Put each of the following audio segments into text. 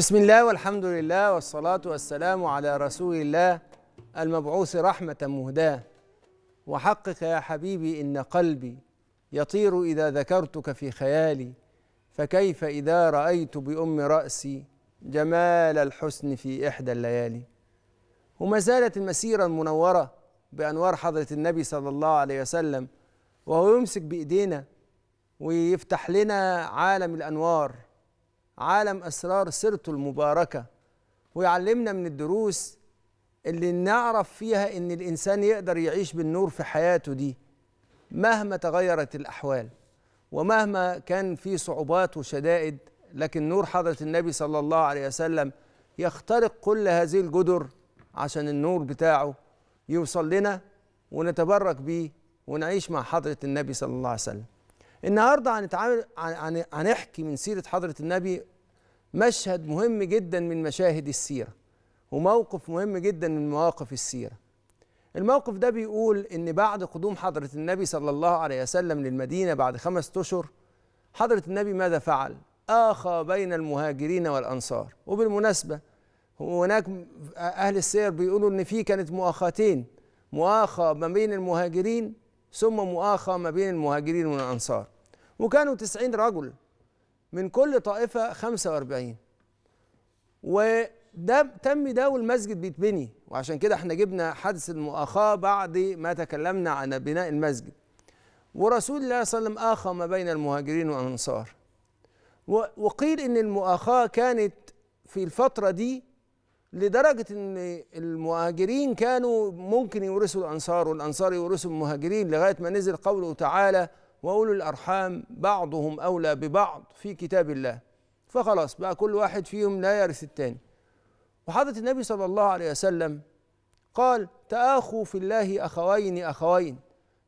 بسم الله والحمد لله والصلاة والسلام على رسول الله المبعوث رحمة مهداة وحقك يا حبيبي إن قلبي يطير إذا ذكرتك في خيالي فكيف إذا رأيت بأم رأسي جمال الحسن في إحدى الليالي وما زالت المسيرة المنورة بأنوار حضرة النبي صلى الله عليه وسلم وهو يمسك بإيدينا ويفتح لنا عالم الأنوار عالم اسرار سيرته المباركه ويعلمنا من الدروس اللي نعرف فيها ان الانسان يقدر يعيش بالنور في حياته دي مهما تغيرت الاحوال ومهما كان في صعوبات وشدائد لكن نور حضره النبي صلى الله عليه وسلم يخترق كل هذه الجدر عشان النور بتاعه يوصل لنا ونتبرك بيه ونعيش مع حضره النبي صلى الله عليه وسلم النهارده هنتعامل هنحكي من سيره حضره النبي مشهد مهم جدا من مشاهد السيرة وموقف مهم جدا من مواقف السيرة الموقف ده بيقول إن بعد قدوم حضرة النبي صلى الله عليه وسلم للمدينة بعد خمس أشهر حضرة النبي ماذا فعل؟ آخى بين المهاجرين والأنصار وبالمناسبة هناك أهل السير بيقولوا إن في كانت مؤاخاتين مؤاخة ما بين المهاجرين ثم مؤاخة ما بين المهاجرين والأنصار وكانوا تسعين رجل من كل طائفة 45 وده تم ده والمسجد بيتبني وعشان كده احنا جبنا حدث المؤاخاة بعد ما تكلمنا عن بناء المسجد ورسول الله صلى الله عليه وسلم آخى ما بين المهاجرين والأنصار وقيل إن المؤاخاة كانت في الفترة دي لدرجة إن المهاجرين كانوا ممكن يورثوا الأنصار والأنصار يورثوا المهاجرين لغاية ما نزل قوله تعالى واولو الارحام بعضهم اولى ببعض في كتاب الله فخلاص بقى كل واحد فيهم لا يرث الثاني وحضرة النبي صلى الله عليه وسلم قال تآخوا في الله أخوين أخوين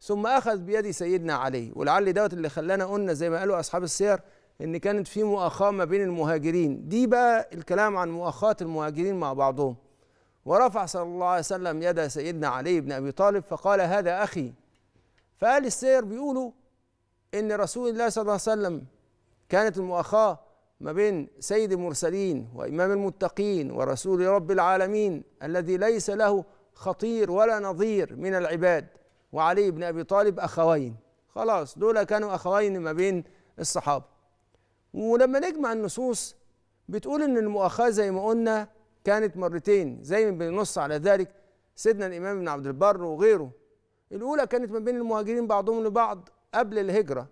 ثم أخذ بيد سيدنا علي ولعل دوت اللي خلانا قلنا زي ما قالوا أصحاب السير إن كانت في مؤاخاة ما بين المهاجرين دي بقى الكلام عن مؤاخاة المهاجرين مع بعضهم ورفع صلى الله عليه وسلم يد سيدنا علي بن أبي طالب فقال هذا أخي فقال السير بيقولوا ان رسول الله صلى الله عليه وسلم كانت المؤاخاه ما بين سيد المرسلين وامام المتقين ورسول رب العالمين الذي ليس له خطير ولا نظير من العباد وعلي بن ابي طالب اخوين خلاص دول كانوا اخوين ما بين الصحابه ولما نجمع النصوص بتقول ان المؤاخاه زي ما قلنا كانت مرتين زي ما بنص على ذلك سيدنا الامام ابن عبد البر وغيره الاولى كانت ما بين المهاجرين بعضهم لبعض قبل الهجرة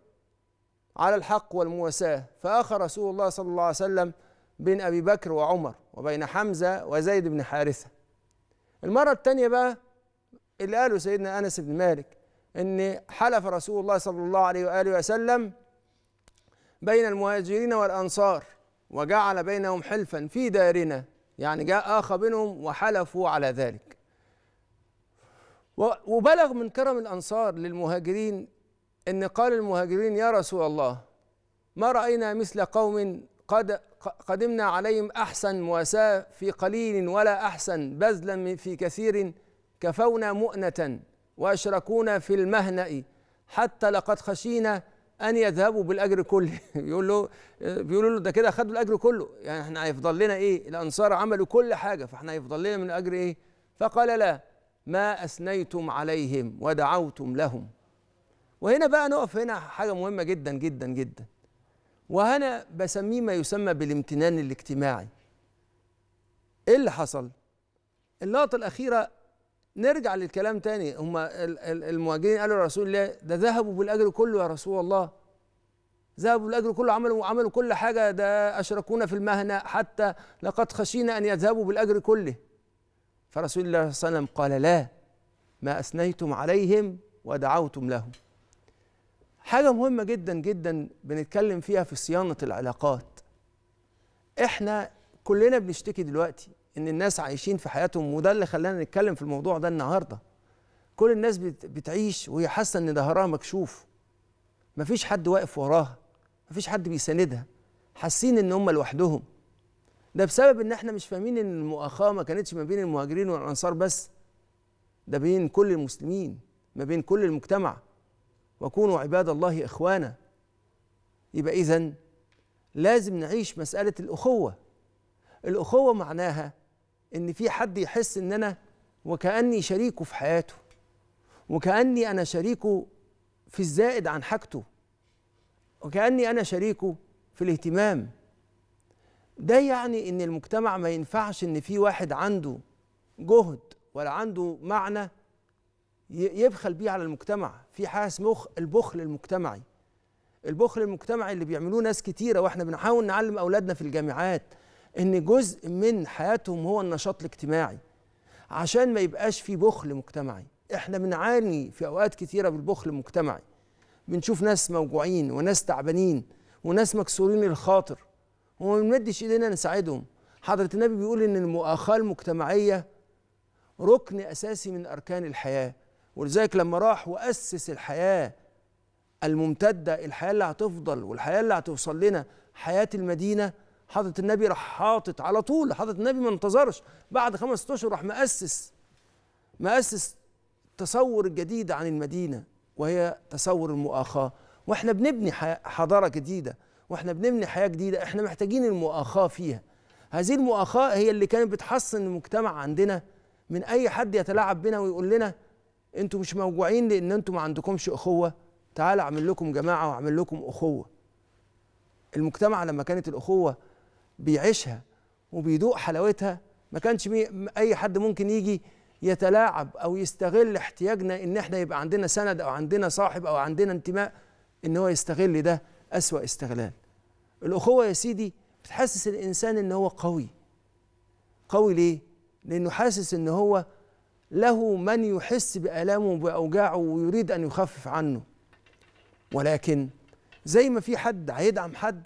على الحق والمواساة فأخى رسول الله صلى الله عليه وسلم بين أبي بكر وعمر وبين حمزة وزيد بن حارثة المرة الثانية بقى اللي قاله سيدنا أنس بن مالك إن حلف رسول الله صلى الله عليه وآله وسلم بين المهاجرين والأنصار وجعل بينهم حلفا في دارنا يعني جاء آخى بينهم وحلفوا على ذلك وبلغ من كرم الأنصار للمهاجرين ان قال المهاجرين يا رسول الله ما راينا مثل قوم قد قدمنا عليهم احسن مواساه في قليل ولا احسن بذلا في كثير كفونا مؤنه واشركونا في المهنأ حتى لقد خشينا ان يذهبوا بالاجر كله بيقول له بيقولوا له ده كده خدوا الاجر كله يعني احنا هيفضل لنا ايه الانصار عملوا كل حاجه فاحنا هيفضل لنا من الاجر ايه فقال لا ما اثنيتم عليهم ودعوتم لهم وهنا بقى نقف هنا حاجه مهمه جدا جدا جدا وهنا بسميه ما يسمى بالامتنان الاجتماعي ايه اللي حصل اللقطه الاخيره نرجع للكلام تاني هم المواجهين قالوا لرسول الله ده ذهبوا بالاجر كله يا رسول الله ذهبوا بالاجر كله عملوا عملوا كل حاجه ده اشركونا في المهنه حتى لقد خشينا ان يذهبوا بالاجر كله فرسول الله صلى الله عليه وسلم قال لا ما اثنيتم عليهم ودعوتم لهم حاجة مهمة جدا جدا بنتكلم فيها في صيانة العلاقات احنا كلنا بنشتكي دلوقتي ان الناس عايشين في حياتهم وده اللي خلانا نتكلم في الموضوع ده النهارده كل الناس بتعيش وهي حاسه ان ظهرها مكشوف مفيش حد واقف وراها مفيش حد بيساندها حاسين ان هم لوحدهم ده بسبب ان احنا مش فاهمين ان المؤاخاه ما كانتش ما بين المهاجرين والانصار بس ده بين كل المسلمين ما بين كل المجتمع وكونوا عباد الله إخوانا يبقى إذا لازم نعيش مسألة الأخوة الأخوة معناها إن في حد يحس إن أنا وكأني شريكه في حياته وكأني أنا شريكه في الزائد عن حاجته وكأني أنا شريكه في الاهتمام ده يعني إن المجتمع ما ينفعش إن في واحد عنده جهد ولا عنده معنى يبخل بيه على المجتمع في حاجه اسمها البخل المجتمعي البخل المجتمعي اللي بيعملوه ناس كتيره واحنا بنحاول نعلم اولادنا في الجامعات ان جزء من حياتهم هو النشاط الاجتماعي عشان ما يبقاش في بخل مجتمعي احنا بنعاني في اوقات كتيره بالبخل المجتمعي بنشوف ناس موجوعين وناس تعبانين وناس مكسورين الخاطر وما بنمدش ايدينا نساعدهم حضرة النبي بيقول ان المؤاخاة المجتمعية ركن اساسي من اركان الحياة ولذلك لما راح وأسس الحياة الممتدة الحياة اللي هتفضل والحياة اللي هتوصل لنا حياة المدينة حضرة النبي راح حاطط على طول حضرة النبي ما انتظرش بعد خمسة أشهر راح مأسس مأسس تصور جديد عن المدينة وهي تصور المؤاخاة واحنا بنبني حضارة جديدة واحنا بنبني حياة جديدة احنا محتاجين المؤاخاة فيها هذه المؤاخاة هي اللي كانت بتحصن المجتمع عندنا من أي حد يتلاعب بنا ويقول لنا انتوا مش موجوعين لان انتوا ما عندكمش اخوه تعال اعمل لكم جماعه واعمل لكم اخوه المجتمع لما كانت الاخوه بيعيشها وبيدوق حلاوتها ما كانش اي حد ممكن يجي يتلاعب او يستغل احتياجنا ان احنا يبقى عندنا سند او عندنا صاحب او عندنا انتماء ان هو يستغل ده اسوا استغلال الاخوه يا سيدي بتحسس الانسان ان هو قوي قوي ليه لانه حاسس ان هو له من يحس بآلامه وبأوجاعه ويريد أن يخفف عنه ولكن زي ما في حد هيدعم حد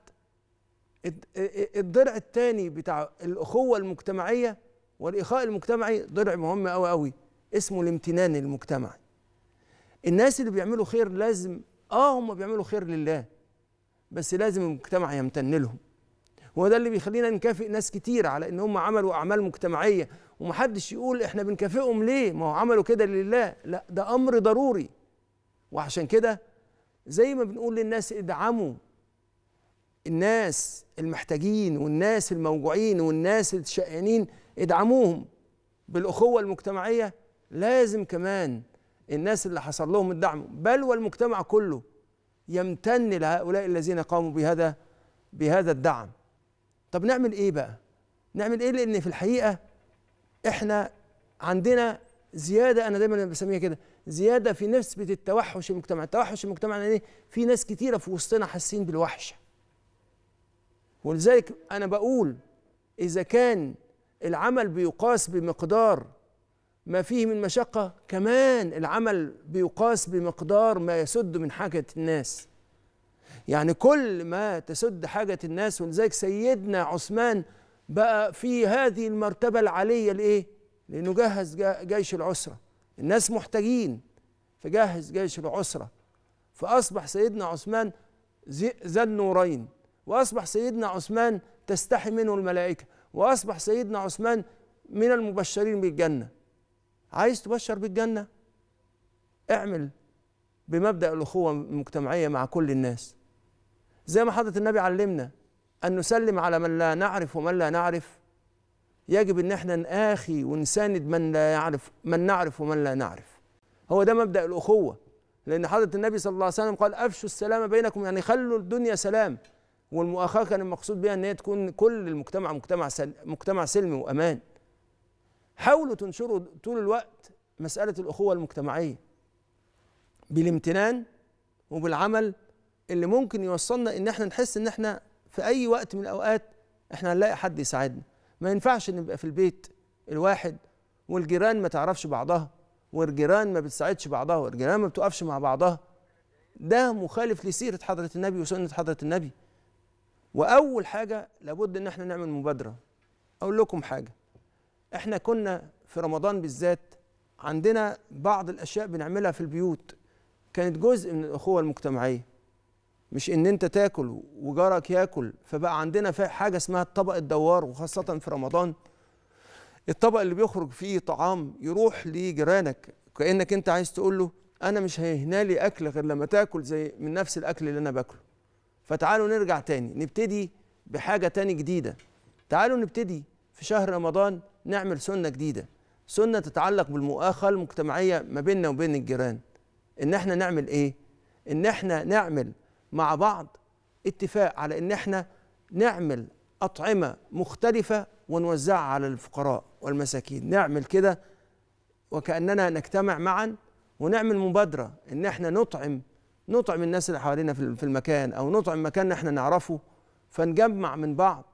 الضرع الثاني بتاع الأخوة المجتمعية والإخاء المجتمعي ضرع مهم قوي قوي اسمه الامتنان المجتمعي الناس اللي بيعملوا خير لازم آه هم بيعملوا خير لله بس لازم المجتمع يمتن لهم هو ده اللي بيخلينا نكافئ ناس كتير على ان هم عملوا اعمال مجتمعيه ومحدش يقول احنا بنكافئهم ليه ما هو عملوا كده لله لا ده امر ضروري وعشان كده زي ما بنقول للناس ادعموا الناس المحتاجين والناس الموجوعين والناس الشقيانين ادعموهم بالاخوه المجتمعيه لازم كمان الناس اللي حصل لهم الدعم بل والمجتمع كله يمتن لهؤلاء الذين قاموا بهذا بهذا الدعم طب نعمل ايه بقى نعمل ايه لان في الحقيقه احنا عندنا زياده انا دايما بسميها كده زياده في نسبه التوحش المجتمع التوحش المجتمع يعني ايه في ناس كتيره في وسطنا حاسين بالوحشه ولذلك انا بقول اذا كان العمل بيقاس بمقدار ما فيه من مشقه كمان العمل بيقاس بمقدار ما يسد من حاجه الناس يعني كل ما تسد حاجه الناس ولذلك سيدنا عثمان بقى في هذه المرتبة العالية لإيه؟ لأنه جهز جيش العسرة الناس محتاجين فجهز جيش العسرة فأصبح سيدنا عثمان ذا النورين وأصبح سيدنا عثمان تستحي منه الملائكة وأصبح سيدنا عثمان من المبشرين بالجنة عايز تبشر بالجنة اعمل بمبدأ الأخوة المجتمعية مع كل الناس زي ما حضرة النبي علمنا أن نسلم على من لا نعرف ومن لا نعرف يجب ان احنا نآخي ونساند من لا يعرف من نعرف ومن لا نعرف هو ده مبدأ الأخوة لأن حضرة النبي صلى الله عليه وسلم قال أفشوا السلام بينكم يعني خلوا الدنيا سلام والمؤاخاة كان المقصود بها أن هي تكون كل المجتمع مجتمع سل مجتمع سلمي وأمان حاولوا تنشروا طول الوقت مسألة الأخوة المجتمعية بالامتنان وبالعمل اللي ممكن يوصلنا ان احنا نحس ان احنا في اي وقت من الاوقات احنا هنلاقي حد يساعدنا ما ينفعش نبقى في البيت الواحد والجيران ما تعرفش بعضها والجيران ما بتساعدش بعضها والجيران ما بتقفش مع بعضها ده مخالف لسيره حضره النبي وسنه حضره النبي واول حاجه لابد ان احنا نعمل مبادره اقول لكم حاجه احنا كنا في رمضان بالذات عندنا بعض الاشياء بنعملها في البيوت كانت جزء من الاخوه المجتمعيه مش ان انت تاكل وجارك ياكل فبقى عندنا حاجه اسمها الطبق الدوار وخاصه في رمضان الطبق اللي بيخرج فيه طعام يروح لجيرانك كانك انت عايز تقول له انا مش هيهنالي اكل غير لما تاكل زي من نفس الاكل اللي انا باكله فتعالوا نرجع تاني نبتدي بحاجه تاني جديده تعالوا نبتدي في شهر رمضان نعمل سنه جديده سنه تتعلق بالمؤاخاه المجتمعيه ما بيننا وبين الجيران ان احنا نعمل ايه ان احنا نعمل مع بعض اتفاق على ان احنا نعمل اطعمه مختلفه ونوزعها على الفقراء والمساكين نعمل كده وكاننا نجتمع معا ونعمل مبادره ان احنا نطعم نطعم الناس اللي حوالينا في المكان او نطعم مكان احنا نعرفه فنجمع من بعض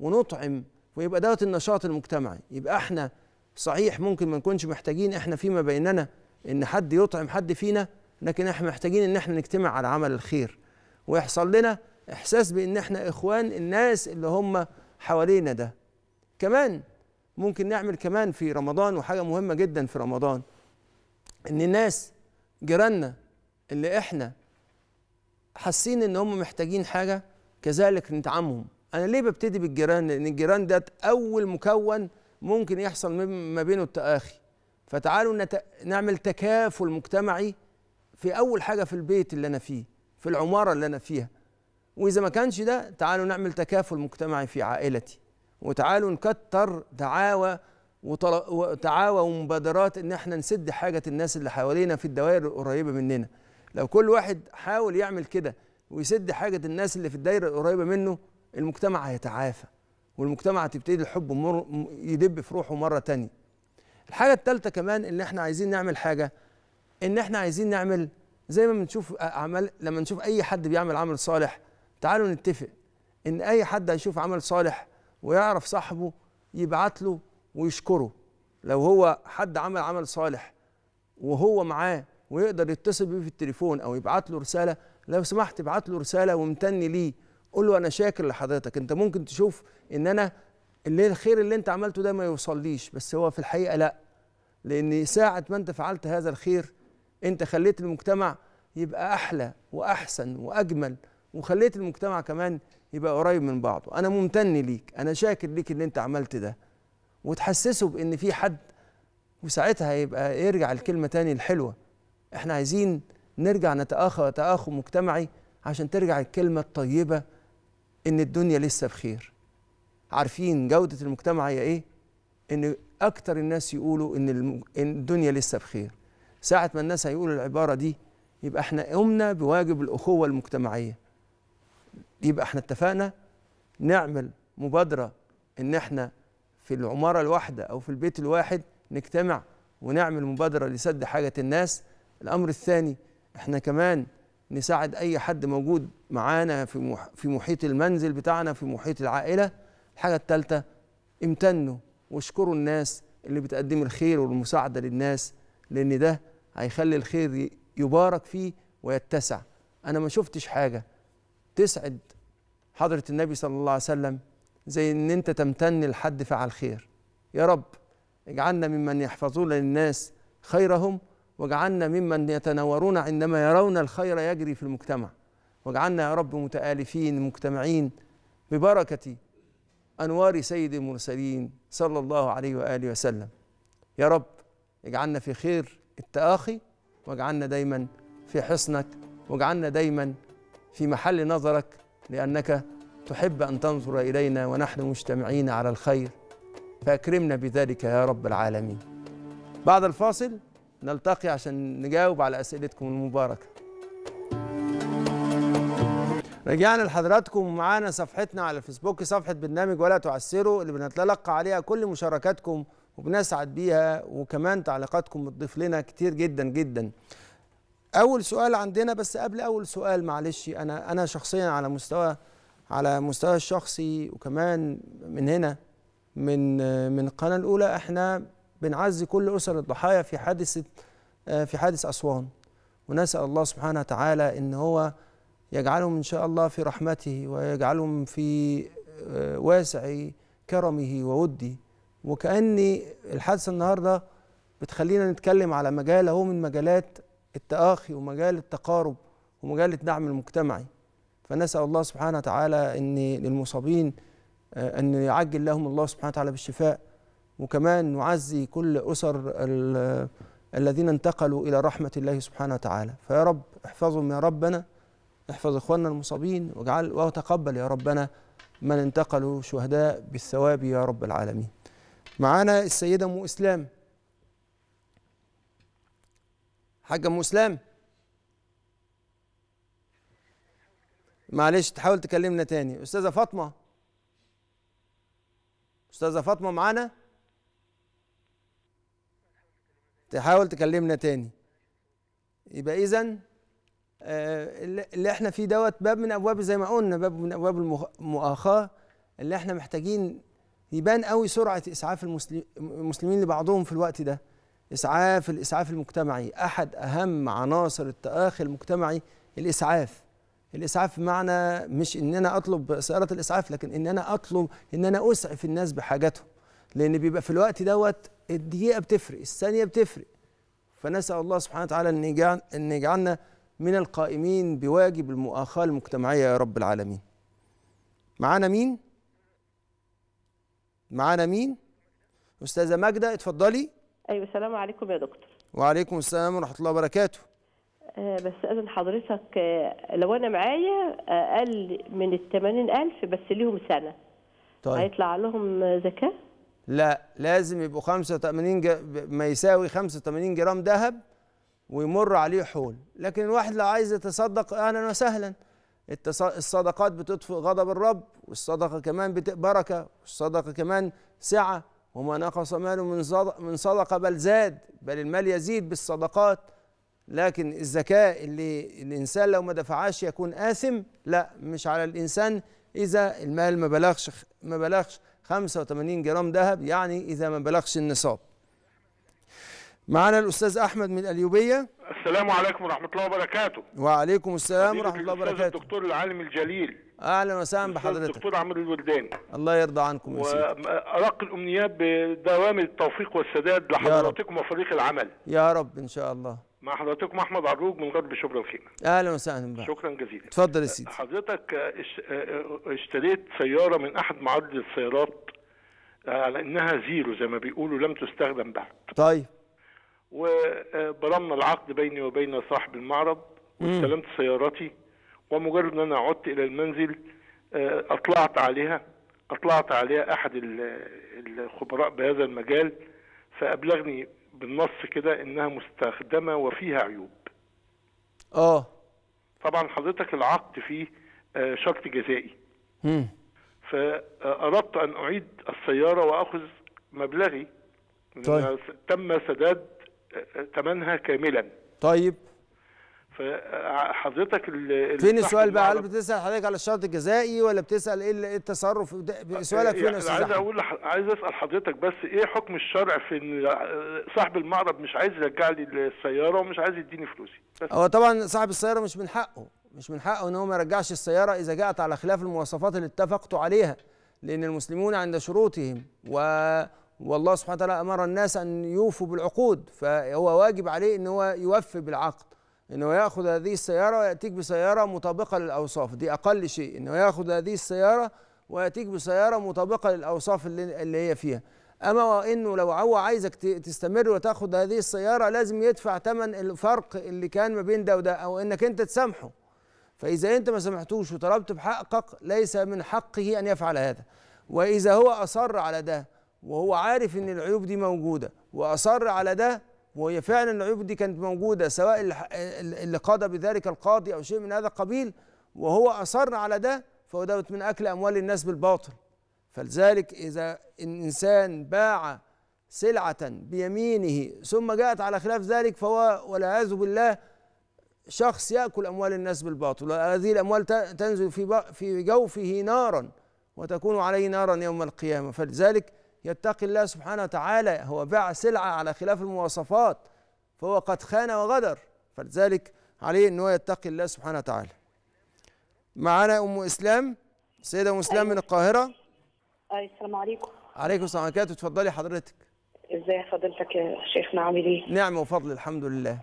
ونطعم ويبقى دوت النشاط المجتمعي يبقى احنا صحيح ممكن ما نكونش محتاجين احنا فيما بيننا ان حد يطعم حد فينا لكن احنا محتاجين ان احنا نجتمع على عمل الخير ويحصل لنا احساس بان احنا اخوان الناس اللي هم حوالينا ده كمان ممكن نعمل كمان في رمضان وحاجه مهمه جدا في رمضان ان الناس جيراننا اللي احنا حاسين ان هم محتاجين حاجه كذلك ندعمهم انا ليه ببتدي بالجيران لان الجيران ده اول مكون ممكن يحصل ما بينه التآخي فتعالوا نعمل تكافل مجتمعي في اول حاجه في البيت اللي انا فيه في العمارة اللي أنا فيها وإذا ما كانش ده تعالوا نعمل تكافل مجتمعي في عائلتي وتعالوا نكتر دعاوى وتعاوى ومبادرات إن إحنا نسد حاجة الناس اللي حوالينا في الدوائر القريبة مننا لو كل واحد حاول يعمل كده ويسد حاجة الناس اللي في الدايرة القريبة منه المجتمع هيتعافى والمجتمع تبتدي الحب مر يدب في روحه مرة تانية الحاجة الثالثه كمان اللي احنا عايزين نعمل حاجة ان احنا عايزين نعمل زي ما بنشوف آه، اعمال لما نشوف اي حد بيعمل عمل صالح تعالوا نتفق ان اي حد هيشوف عمل صالح ويعرف صاحبه يبعت له ويشكره لو هو حد عمل عمل صالح وهو معاه ويقدر يتصل بيه في التليفون او يبعت له رساله لو سمحت ابعت له رساله وامتني ليه قول له انا شاكر لحضرتك انت ممكن تشوف ان انا اللي الخير اللي انت عملته ده ما يوصليش بس هو في الحقيقه لا لان ساعه ما انت فعلت هذا الخير انت خليت المجتمع يبقى احلى واحسن واجمل وخليت المجتمع كمان يبقى قريب من بعضه انا ممتن ليك انا شاكر ليك اللي انت عملت ده وتحسسه بان في حد وساعتها يبقى يرجع الكلمه تاني الحلوه احنا عايزين نرجع نتاخى تاخو مجتمعي عشان ترجع الكلمه الطيبه ان الدنيا لسه بخير عارفين جوده المجتمع هي ايه ان اكتر الناس يقولوا ان الدنيا لسه بخير ساعة ما الناس هيقولوا العبارة دي يبقى احنا قمنا بواجب الأخوة المجتمعية يبقى احنا اتفقنا نعمل مبادرة إن احنا في العمارة الواحدة أو في البيت الواحد نجتمع ونعمل مبادرة لسد حاجة الناس الأمر الثاني احنا كمان نساعد أي حد موجود معانا في في محيط المنزل بتاعنا في محيط العائلة الحاجة الثالثة امتنوا واشكروا الناس اللي بتقدم الخير والمساعدة للناس لأن ده هيخلي الخير يبارك فيه ويتسع انا ما شفتش حاجه تسعد حضره النبي صلى الله عليه وسلم زي ان انت تمتن لحد فعل خير يا رب اجعلنا ممن يحفظون للناس خيرهم واجعلنا ممن يتنورون عندما يرون الخير يجري في المجتمع واجعلنا يا رب متآلفين مجتمعين ببركة أنوار سيد المرسلين صلى الله عليه وآله وسلم يا رب اجعلنا في خير التآخي واجعلنا دايما في حصنك واجعلنا دايما في محل نظرك لأنك تحب أن تنظر إلينا ونحن مجتمعين على الخير فأكرمنا بذلك يا رب العالمين بعد الفاصل نلتقي عشان نجاوب على أسئلتكم المباركة رجعنا لحضراتكم ومعانا صفحتنا على الفيسبوك صفحة برنامج ولا تعسروا اللي بنتلقى عليها كل مشاركاتكم وبنسعد بيها وكمان تعليقاتكم بتضيف لنا كتير جدا جدا اول سؤال عندنا بس قبل اول سؤال معلش انا انا شخصيا على مستوى على مستوى الشخصي وكمان من هنا من من القناه الاولى احنا بنعزي كل اسر الضحايا في حادثه في حادث اسوان ونسال الله سبحانه وتعالى ان هو يجعلهم ان شاء الله في رحمته ويجعلهم في آه، واسع كرمه ووده وكأن الحادثة النهاردة بتخلينا نتكلم على مجال أهو من مجالات التآخي ومجال التقارب ومجال الدعم المجتمعي فنسأل الله سبحانه وتعالى أن للمصابين آه، أن يعجل لهم الله سبحانه وتعالى بالشفاء وكمان نعزي كل أسر الذين انتقلوا إلى رحمة الله سبحانه وتعالى فيا رب احفظهم يا ربنا احفظ إخواننا المصابين واجعل وتقبل يا ربنا من انتقلوا شهداء بالثواب يا رب العالمين معانا السيدة أم إسلام حاجة أم إسلام معلش تحاول تكلمنا تاني أستاذة فاطمة أستاذة فاطمة معانا تحاول تكلمنا تاني يبقى إذا آه، اللي احنا فيه دوت باب من أبواب زي ما قلنا باب من أبواب المؤاخاة اللي احنا محتاجين يبان قوي سرعه اسعاف المسلمين لبعضهم في الوقت ده اسعاف الاسعاف المجتمعي احد اهم عناصر التاخي المجتمعي الاسعاف الاسعاف معنى مش ان انا اطلب سياره الاسعاف لكن ان انا اطلب ان انا اسعف الناس بحاجاتهم لان بيبقى في الوقت دوت الدقيقه بتفرق الثانيه بتفرق فنسال الله سبحانه وتعالى ان يجعل ان يجعلنا من القائمين بواجب المؤاخاه المجتمعيه يا رب العالمين معانا مين معانا مين استاذه ماجده اتفضلي ايوه السلام عليكم يا دكتور وعليكم السلام ورحمه الله وبركاته أه بس اذن حضرتك أه لو انا معايا آه، اقل من ال 80000 بس ليهم سنه طيب هيطلع لهم زكاه لا لازم يبقوا 85 ما يساوي 85 جرام ذهب ويمر عليه حول لكن الواحد لو عايز يتصدق اهلا وسهلا الصدقات بتطفئ غضب الرب والصدقة كمان بركة والصدقة كمان سعة وما نقص ماله من من صدقة بل زاد بل المال يزيد بالصدقات لكن الزكاة اللي الإنسان لو ما دفعهاش يكون آثم لا مش على الإنسان إذا المال ما بلغش ما بلغش 85 جرام ذهب يعني إذا ما بلغش النصاب معانا الأستاذ أحمد من القليوبية السلام عليكم ورحمة الله وبركاته وعليكم السلام ورحمة الله وبركاته الدكتور العالم الجليل أهلا وسهلا بحضرتك الدكتور عمرو الولداني الله يرضى عنكم يا وأرق الأمنيات بدوام التوفيق والسداد لحضراتكم وفريق العمل يا رب إن شاء الله مع حضرتكم احمد عروج من غرب شبرا وخيمه اهلا وسهلا بك شكرا جزيلا اتفضل يا سيدي حضرتك اه، اشتريت سياره من احد معارض السيارات اه، على انها زيرو زي ما بيقولوا لم تستخدم بعد طيب وبرمنا العقد بيني وبين صاحب المعرض واستلمت سيارتي ومجرد ان انا عدت الى المنزل آه، اطلعت عليها اطلعت عليها احد الخبراء بهذا المجال فابلغني بالنص كده انها مستخدمه وفيها عيوب. اه طبعا حضرتك العقد فيه آه، شرط جزائي. امم فاردت ان اعيد السياره واخذ مبلغي طيب. تم سداد ثمنها كاملا طيب فحضرتك فين السؤال بقى هل بتسال حضرتك على الشرط الجزائي ولا بتسال ايه, إيه التصرف سؤالك إيه، فين يا يعني استاذ عايز اقول عايز اسال حضرتك بس ايه حكم الشرع في ان صاحب المعرض مش عايز يرجع لي السياره ومش عايز يديني فلوسي هو طبعا صاحب السياره مش من حقه مش من حقه ان هو ما يرجعش السياره اذا جاءت على خلاف المواصفات اللي اتفقتوا عليها لان المسلمون عند شروطهم و والله سبحانه وتعالى امر الناس ان يوفوا بالعقود فهو واجب عليه ان هو يوفي بالعقد انه ياخذ هذه السياره وياتيك بسياره مطابقه للاوصاف دي اقل شيء انه ياخذ هذه السياره وياتيك بسياره مطابقه للاوصاف اللي, اللي هي فيها اما وانه لو هو عايزك تستمر وتاخذ هذه السياره لازم يدفع ثمن الفرق اللي كان ما بين ده وده او انك انت تسامحه فاذا انت ما سامحتوش وطلبت بحقك ليس من حقه ان يفعل هذا واذا هو اصر على ده وهو عارف ان العيوب دي موجوده واصر على ده وهي فعلا العيوب دي كانت موجوده سواء اللي قضى بذلك القاضي او شيء من هذا القبيل وهو اصر على ده فهو دوت من اكل اموال الناس بالباطل فلذلك اذا الانسان باع سلعه بيمينه ثم جاءت على خلاف ذلك فهو والعياذ بالله شخص ياكل اموال الناس بالباطل وهذه الاموال تنزل في في جوفه نارا وتكون عليه نارا يوم القيامه فلذلك يتقي الله سبحانه وتعالى هو باع سلعة على خلاف المواصفات فهو قد خان وغدر فلذلك عليه أنه يتقي الله سبحانه وتعالى معانا أم إسلام سيدة أم إسلام أيوة. من القاهرة أيوة السلام عليكم عليكم السلام وبركاته اتفضلي حضرتك ازاي حضرتك يا شيخنا عامل ايه؟ نعم وفضل الحمد لله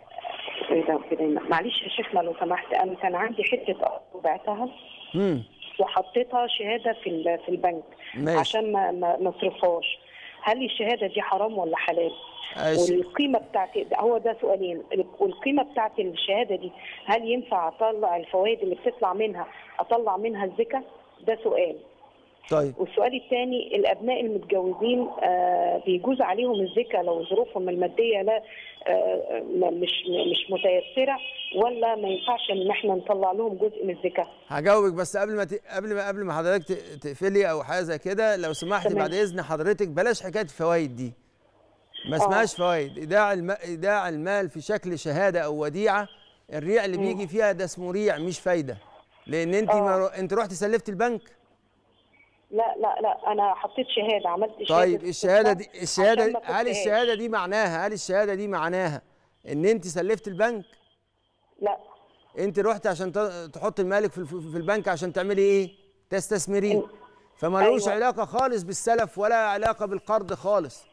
إيه إيه إيه معلش يا شيخنا لو سمحت انا كان عندي حته وبعتها امم وحطيتها شهاده في في البنك ماشي. عشان ما ما اصرفهاش هل الشهاده دي حرام ولا حلال؟ والقيمه بتاعت هو ده سؤالين والقيمه بتاعت الشهاده دي هل ينفع اطلع الفوائد اللي بتطلع منها اطلع منها الزكاه؟ ده سؤال طيب والسؤال الثاني الابناء المتجوزين آه بيجوز عليهم الزكاه لو ظروفهم الماديه لا آه مش مش متيسره ولا ما ينفعش ان احنا نطلع لهم جزء من الزكاه هجاوبك بس قبل ما ت... قبل ما قبل ما حضرتك تقفلي او حاجه زي كده لو سمحتي بعد اذن حضرتك بلاش حكايه الفوائد دي ما آه. اسمهاش فوائد ايداع الم... ايداع المال في شكل شهاده او وديعه الريع اللي بيجي فيها ده اسمه ريع مش فايده لان آه. انت ما... انت رحت سلفتي البنك لا لا لا انا حطيت شهاده عملت شهاده طيب الشهاده دي الشهاده دي هل الشهاده دي معناها هل الشهاده دي معناها ان انت سلفت البنك لا انت رحت عشان تحط المالك في البنك عشان تعملي ايه تستثمريه فما أيوة. علاقه خالص بالسلف ولا علاقه بالقرض خالص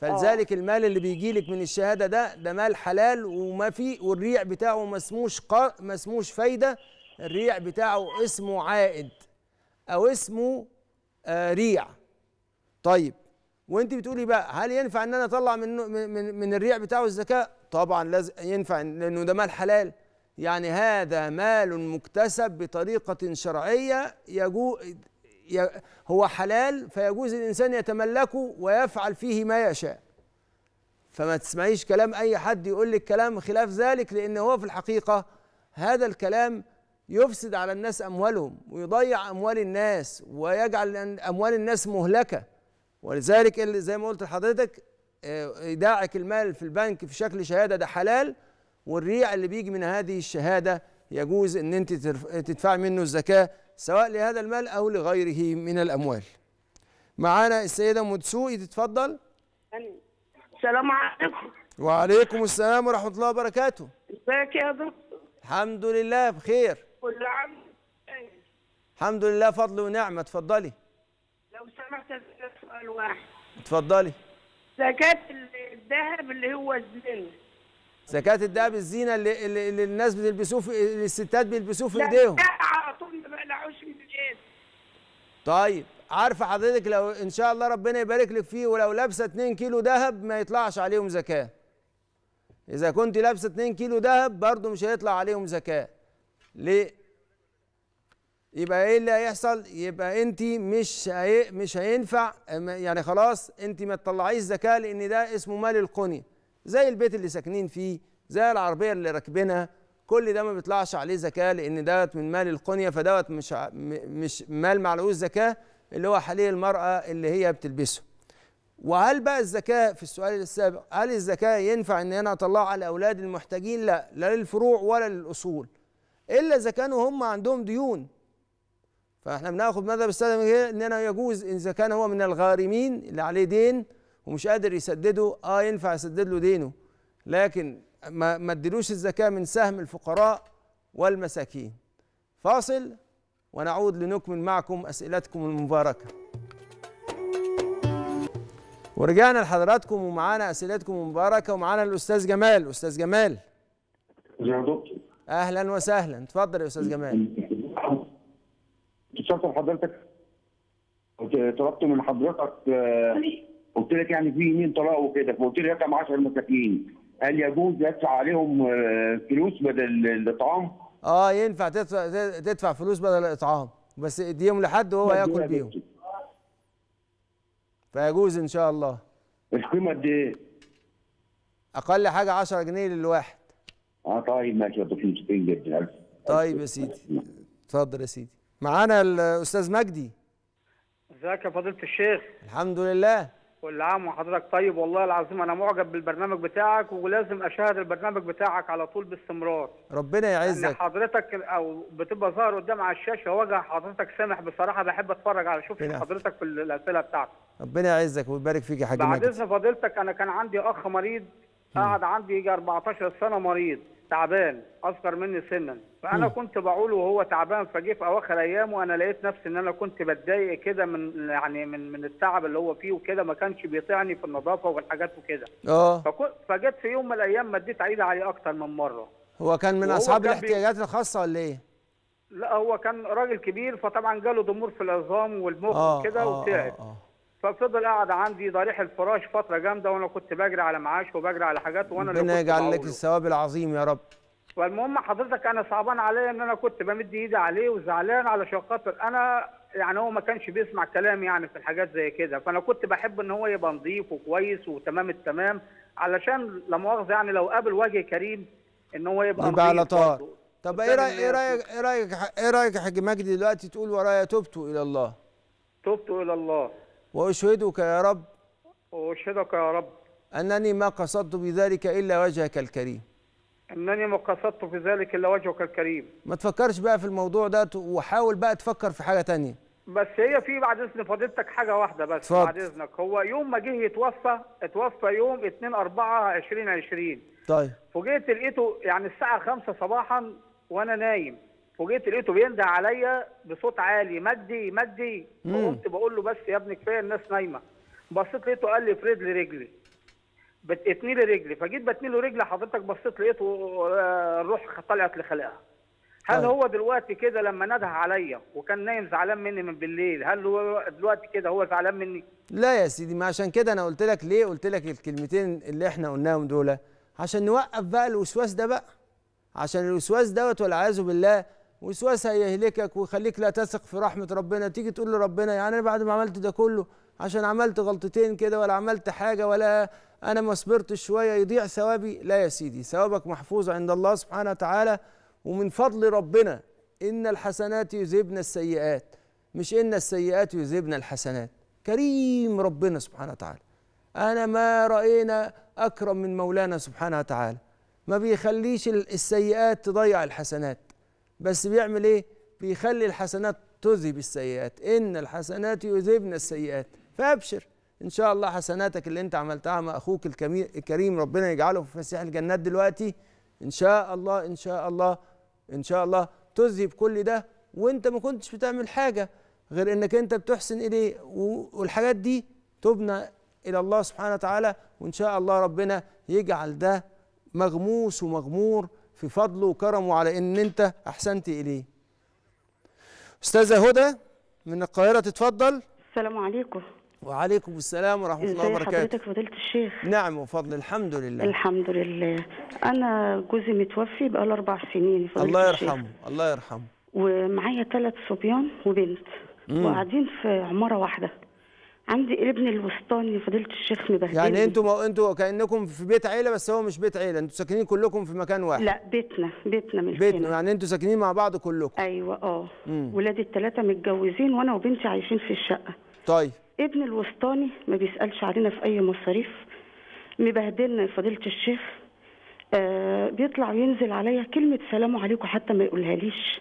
فلذلك أوه. المال اللي بيجي لك من الشهاده ده ده مال حلال وما في والريع بتاعه ما اسموش ما اسموش فايده الريع بتاعه اسمه عائد او اسمه آه، ريع طيب وانت بتقولي بقى هل ينفع ان انا اطلع من من من الريع بتاعه الزكاه طبعا لازم ينفع لانه ده مال حلال يعني هذا مال مكتسب بطريقه شرعيه يجو هو حلال فيجوز الانسان يتملكه ويفعل فيه ما يشاء فما تسمعيش كلام اي حد يقول لك كلام خلاف ذلك لان هو في الحقيقه هذا الكلام يفسد على الناس اموالهم ويضيع اموال الناس ويجعل اموال الناس مهلكه ولذلك اللي زي ما قلت لحضرتك ايداعك آه، المال في البنك في شكل شهاده ده حلال والريع اللي بيجي من هذه الشهاده يجوز ان انت تدفع منه الزكاه سواء لهذا المال او لغيره من الاموال. معانا السيده مدسوقي تتفضل. السلام عليكم. وعليكم السلام ورحمه الله وبركاته. ازيك يا دكتور؟ الحمد لله بخير. كل عام طيب. الحمد لله فضل ونعمه اتفضلي لو سمحت سؤال واحد اتفضلي زكاه الذهب اللي هو الزينه زكاه الذهب الزينه اللي, اللي, اللي الناس بتلبسوه في الستات بيلبسوه في ايديهم لا على طول ما بقلعوش من الجيب طيب عارفه حضرتك لو ان شاء الله ربنا يبارك لك فيه ولو لابسه 2 كيلو ذهب ما يطلعش عليهم زكاه اذا كنت لابسه 2 كيلو ذهب برضه مش هيطلع عليهم زكاه ليه يبقى ايه اللي هيحصل يبقى انت مش هي مش هينفع يعني خلاص انت ما تطلعيش زكاه لان ده اسمه مال القني زي البيت اللي ساكنين فيه زي العربيه اللي راكبينها كل ده ما بيطلعش عليه زكاه لان دوت من مال القنيه فدوت مش مش مال معلوش زكاه اللي هو حلي المراه اللي هي بتلبسه وهل بقى الزكاه في السؤال السابق هل الزكاه ينفع ان انا اطلعها على اولاد المحتاجين لا لا للفروع ولا للاصول الا اذا كانوا هم عندهم ديون فاحنا بناخد مذهب ان اننا يجوز اذا كان هو من الغارمين اللي عليه دين ومش قادر يسدده اه ينفع يسدد له دينه لكن ما ما ادلوش الزكاه من سهم الفقراء والمساكين فاصل ونعود لنكمل معكم اسئلتكم المباركه ورجعنا لحضراتكم ومعانا اسئلتكم المباركه ومعانا الاستاذ جمال استاذ جمال يا دكتور اهلا وسهلا اتفضل يا استاذ جمال شكرا حضرتك طلبت من حضرتك قلت لك يعني في مين طلاق وكده فقلت لي يطعم 10 مساكين هل يجوز يدفع عليهم آه، فلوس بدل الاطعام؟ اه ينفع تدفع تدفع فلوس بدل الاطعام بس اديهم لحد وهو ياكل بيهم فيجوز ان شاء الله القيمه قد ايه؟ اقل حاجه 10 جنيه للواحد اه طيب ماشي يا دكتور متشكرين جدا طيب يا سيدي اتفضل يا سيدي معانا الاستاذ مجدي ازيك يا فضيله الشيخ الحمد لله كل عام وحضرتك طيب والله العظيم انا معجب بالبرنامج بتاعك ولازم اشاهد البرنامج بتاعك على طول باستمرار ربنا يعزك يعني حضرتك او بتبقى ظاهر قدام على الشاشه وجه حضرتك سامح بصراحه بحب اتفرج على شوف حضرتك في الاسئله بتاعتك ربنا يعزك ويبارك فيك يا حاج بعد اذن فضيلتك انا كان عندي اخ مريض قعد عندي يجي 14 سنه مريض تعبان اصغر مني سنا فانا م. كنت بقول وهو تعبان فجه في اواخر ايامه انا لقيت نفسي ان انا كنت بتضايق كده من يعني من من التعب اللي هو فيه وكده ما كانش بيطيعني في النظافه والحاجات وكده اه فجيت في يوم من الايام مديت عيد عليه اكتر من مره هو كان من اصحاب كان الاحتياجات بي... الخاصه ولا ايه؟ لا هو كان راجل كبير فطبعا جاله ضمور في العظام والمخ آه، وكده آه، وتعب آه، ففضل قاعد عندي ضريح الفراش فتره جامده وانا كنت بجري على معاش وبجري على حاجات وانا ربنا يجعل لك الثواب العظيم يا رب والمهم حضرتك انا صعبان عليا ان انا كنت بمد ايدي عليه وزعلان علشان خاطر انا يعني هو ما كانش بيسمع كلام يعني في الحاجات زي كده فانا كنت بحب ان هو يبقى نظيف وكويس وتمام التمام علشان لا مؤاخذه يعني لو قابل وجه كريم ان هو يبقى يبقى على طار طب ايه رايك ايه رايك ايه رايك ايه رايك يا حاج مجدي دلوقتي تقول ورايا تبت الى الله تبت الى الله وأشهدك يا رب وأشهدك يا رب أنني ما قصدت بذلك إلا وجهك الكريم أنني ما قصدت بذلك إلا وجهك الكريم ما تفكرش بقى في الموضوع ده وحاول بقى تفكر في حاجة تانية بس هي في بعد إذن فضيلتك حاجة واحدة بس فضل. بعد إذنك هو يوم ما جه يتوفى اتوفى يوم 2 4 2020 طيب فوجئت لقيته يعني الساعة 5 صباحا وأنا نايم فوجئت لقيته بينده عليا بصوت عالي مجدي مجدي فقمت بقول له بس يا ابني كفايه الناس نايمه بصيت لقيته قال لي افرد لي رجلي بتقتني لي رجلي فجيت بتني له رجلي حضرتك بصيت لقيته آه، الروح طلعت لخلقها هل طيب. هو دلوقتي كده لما نده عليا وكان نايم زعلان مني من بالليل هل هو دلوقتي كده هو زعلان مني لا يا سيدي ما عشان كده انا قلت لك ليه قلت لك الكلمتين اللي احنا قلناهم دول عشان نوقف بقى الوسواس ده بقى عشان الوسواس دوت والعياذ بالله وسواس هيهلكك ويخليك لا تثق في رحمه ربنا تيجي تقول لربنا يعني انا بعد ما عملت ده كله عشان عملت غلطتين كده ولا عملت حاجه ولا انا ما صبرتش شويه يضيع ثوابي لا يا سيدي ثوابك محفوظ عند الله سبحانه وتعالى ومن فضل ربنا ان الحسنات يذهبن السيئات مش ان السيئات يذهبن الحسنات كريم ربنا سبحانه وتعالى انا ما راينا اكرم من مولانا سبحانه وتعالى ما بيخليش السيئات تضيع الحسنات بس بيعمل ايه بيخلي الحسنات تذهب السيئات ان الحسنات يذهبن السيئات فابشر ان شاء الله حسناتك اللي انت عملتها مع اخوك الكريم ربنا يجعله في فسيح الجنات دلوقتي ان شاء الله ان شاء الله ان شاء الله تذهب كل ده وانت ما كنتش بتعمل حاجه غير انك انت بتحسن اليه والحاجات دي تبنى الى الله سبحانه وتعالى وان شاء الله ربنا يجعل ده مغموس ومغمور في فضله وكرمه على ان انت احسنت اليه استاذه هدى من القاهره تتفضل السلام عليكم وعليكم السلام ورحمه الله وبركاته حضرتك فضيله الشيخ نعم وفضل الحمد لله الحمد لله انا جوزي متوفي بقى له اربع سنين الله يرحمه الشيخ. الله يرحمه ومعايا ثلاث صبيان وبنت وقاعدين في عماره واحده عندي ابن الوسطاني فضيله الشيخ مبهدل يعني انتوا ما انتوا كانكم في بيت عيله بس هو مش بيت عيله انتوا ساكنين كلكم في مكان واحد لا بيتنا بيتنا من بيتنا يعني انتوا ساكنين مع بعض كلكم ايوه اه ولادي الثلاثه متجوزين وانا وبنتي عايشين في الشقه طيب ابن الوسطاني ما بيسالش علينا في اي مصاريف مبهدلنا فضيله الشيخ آه بيطلع وينزل عليا كلمه سلام عليكم حتى ما يقولها ليش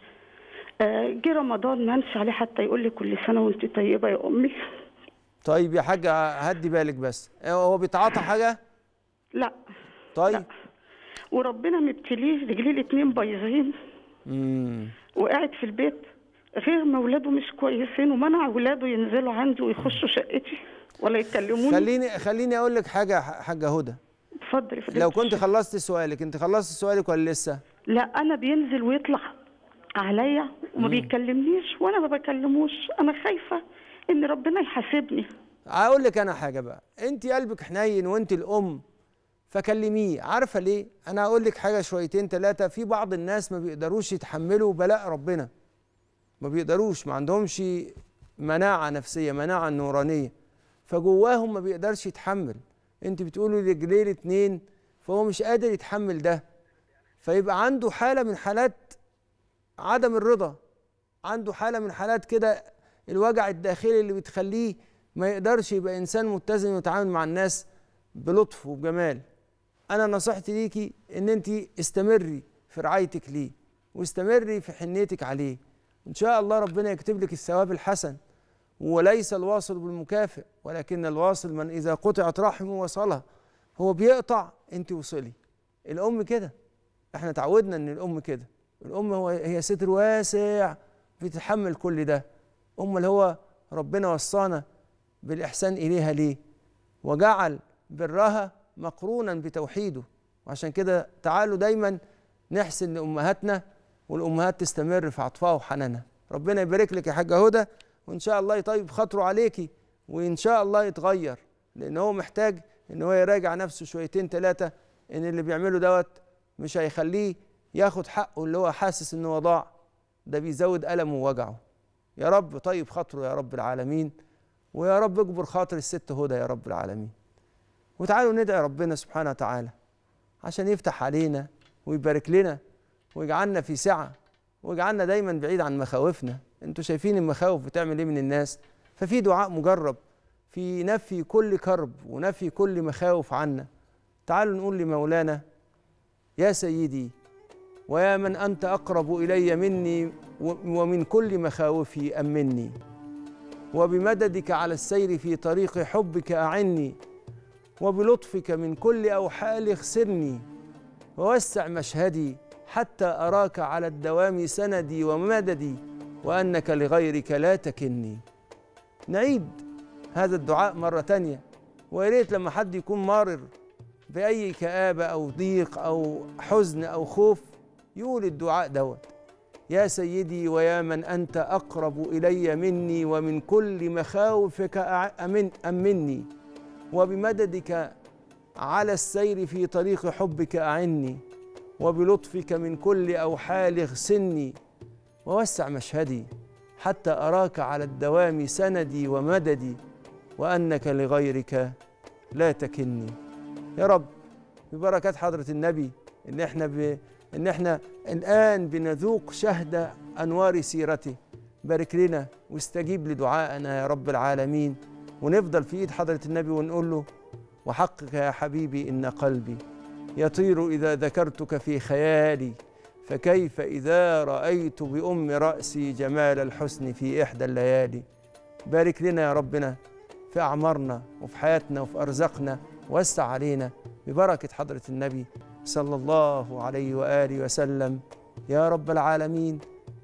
آه جه رمضان ما عليه حتى يقول لي كل سنه وانت طيبه يا امي طيب يا حاجة هدي بالك بس هو بيتعاطى حاجة؟ لا طيب لا. وربنا مبتليه رجليه الاثنين بايظين وقاعد في البيت غير ما ولاده مش كويسين ومنع ولاده ينزلوا عندي ويخشوا شقتي ولا يتكلموني خليني خليني اقول لك حاجه حاجه هدى اتفضلي لو كنت خلصت سؤالك انت خلصت سؤالك ولا لسه لا انا بينزل ويطلع عليا وما بيكلمنيش وانا ما بكلموش انا خايفه ان ربنا يحاسبني اقول لك انا حاجه بقى انت قلبك حنين وانت الام فكلميه عارفه ليه انا هقول لك حاجه شويتين ثلاثه في بعض الناس ما بيقدروش يتحملوا بلاء ربنا ما بيقدروش ما عندهمش مناعه نفسيه مناعه نورانيه فجواهم ما بيقدرش يتحمل انت بتقولوا رجليه الاتنين فهو مش قادر يتحمل ده فيبقى عنده حاله من حالات عدم الرضا عنده حاله من حالات كده الوجع الداخلي اللي بتخليه ما يقدرش يبقى انسان متزن ويتعامل مع الناس بلطف وبجمال انا نصيحتي ليكي ان انت استمري في رعايتك ليه واستمري في حنيتك عليه ان شاء الله ربنا يكتب لك الثواب الحسن وليس الواصل بالمكافئ ولكن الواصل من اذا قطعت رحمه وصلها هو بيقطع انت وصلي الام كده احنا تعودنا ان الام كده الام هو هي ستر واسع بتتحمل كل ده أمال هو ربنا وصانا بالإحسان إليها ليه وجعل برها مقرونا بتوحيده وعشان كده تعالوا دايما نحسن لأمهاتنا والأمهات تستمر في عطفها وحنانها ربنا يبارك لك يا حاجة هدى وإن شاء الله يطيب خاطره عليكي وإن شاء الله يتغير لأن هو محتاج إن هو يراجع نفسه شويتين ثلاثة إن اللي بيعمله دوت مش هيخليه ياخد حقه اللي هو حاسس إن هو ضاع ده بيزود ألمه ووجعه يا رب طيب خاطره يا رب العالمين ويا رب اجبر خاطر الست هدى يا رب العالمين وتعالوا ندعي ربنا سبحانه وتعالى عشان يفتح علينا ويبارك لنا ويجعلنا في سعة ويجعلنا دايما بعيد عن مخاوفنا انتوا شايفين المخاوف بتعمل ايه من الناس ففي دعاء مجرب في نفي كل كرب ونفي كل مخاوف عنا تعالوا نقول لمولانا يا سيدي ويا من انت اقرب الي مني ومن كل مخاوفي أمني وبمددك على السير في طريق حبك أعني وبلطفك من كل أوحال اخسرني ووسع مشهدي حتى أراك على الدوام سندي ومددي وأنك لغيرك لا تكني نعيد هذا الدعاء مرة تانية ويا ريت لما حد يكون مارر بأي كآبة أو ضيق أو حزن أو خوف يقول الدعاء دوت يا سيدي ويا من أنت أقرب إلي مني ومن كل مخاوفك أمن أمني وبمددك على السير في طريق حبك أعني وبلطفك من كل أوحال اغسلني ووسع مشهدي حتى أراك على الدوام سندي ومددي وأنك لغيرك لا تكني يا رب ببركات حضرة النبي ان احنا ان احنا الان بنذوق شهد انوار سيرته بارك لنا واستجيب لدعائنا يا رب العالمين ونفضل في ايد حضره النبي ونقول له وحقك يا حبيبي ان قلبي يطير اذا ذكرتك في خيالي فكيف اذا رايت بام راسي جمال الحسن في احدى الليالي بارك لنا يا ربنا في اعمارنا وفي حياتنا وفي ارزاقنا وسع علينا ببركه حضره النبي صلى الله عليه واله وسلم يا رب العالمين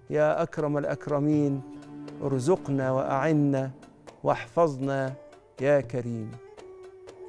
يا اكرم الاكرمين ارزقنا واعنا واحفظنا يا كريم